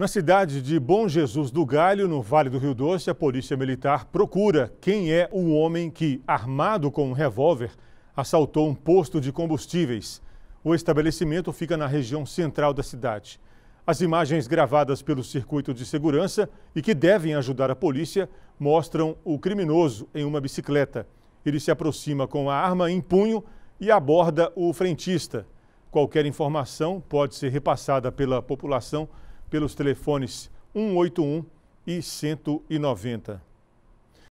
Na cidade de Bom Jesus do Galho, no Vale do Rio Doce, a Polícia Militar procura quem é o homem que, armado com um revólver, assaltou um posto de combustíveis. O estabelecimento fica na região central da cidade. As imagens gravadas pelo circuito de segurança e que devem ajudar a polícia mostram o criminoso em uma bicicleta. Ele se aproxima com a arma em punho e aborda o frentista. Qualquer informação pode ser repassada pela população pelos telefones 181 e 190.